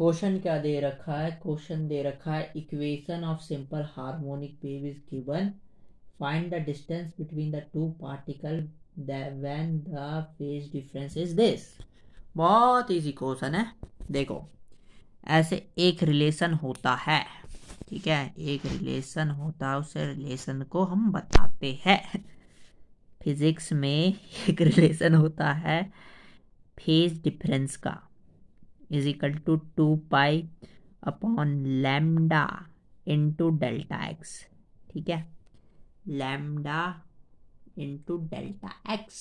question क्या दे रखा है क्वेश्चन दे रखा है equation of simple harmonic wave is given find the distance between the two particle when the phase difference is this बहुत easy question है देखो ऐसे एक रिलेशन होता है ठीक है एक रिलेशन होता है उस रिलेशन को हम बताते हैं फिजिक्स में एक रिलेशन होता है फेज डिफरेंस का is equal to two pi upon lambda into delta x ठीक है लैमडा इंटू डेल्टा एक्स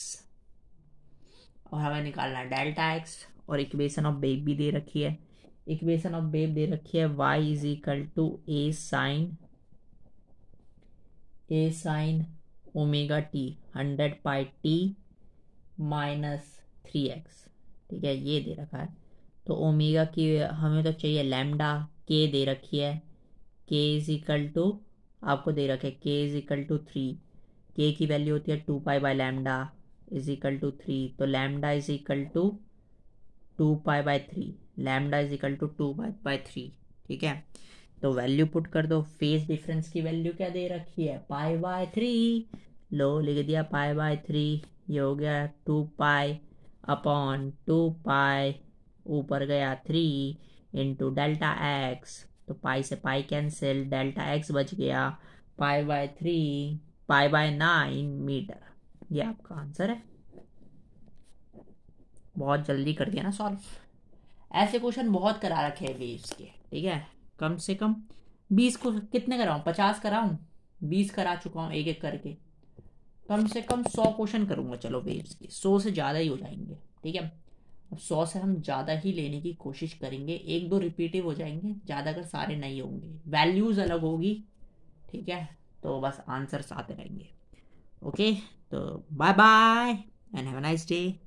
और हमें निकालना है डेल्टा एक्स और इक्वेशन ऑफ बेब भी दे रखी है इक्वेशन ऑफ बेब दे रखी है y is equal to A sine A sine omega t hundred pi t minus three x ठीक है ये दे रखा है तो ओमेगा की हमें तो चाहिए लैम्डा के दे रखी है के इज इक्वल टू आपको दे रखे के इज इक्वल टू थ्री के की वैल्यू होती है two pi by lambda is equal to three तो lambda is equal to two pi by three lambda is equal to two pi by three ठीक है तो वैल्यू पुट कर दो फेस डिफरेंस की वैल्यू क्या दे रखी है पाई बाय थ्री लो लिख दिया पाई बाय थ्री ये हो गया two pi upon two pi ऊपर गया थ्री इंटू डेल्टा एक्स तो पाई से पाई कैंसिल डेल्टा एक्स बच गया pi by three pi by nine metre ये आपका आंसर है बहुत जल्दी कर दिया ना सॉल्व ऐसे क्वेश्चन बहुत करा रखे हैं वेव्स के ठीक है कम से कम बीस को कितने कराऊं पचास कराऊं बीस करा चुका हूँ एक एक करके कम से कम सौ क्वेश्चन करूंगा चलो वेव्स के सौ से ज़्यादा ही हो जाएंगे ठीक है सौ से हम ज़्यादा ही लेने की कोशिश करेंगे एक दो रिपीटिव हो जाएंगे ज़्यादा कर सारे नहीं होंगे वैल्यूज़ अलग होगी ठीक है तो बस आंसर्स आते रहेंगे ओके तो bye bye and have a nice day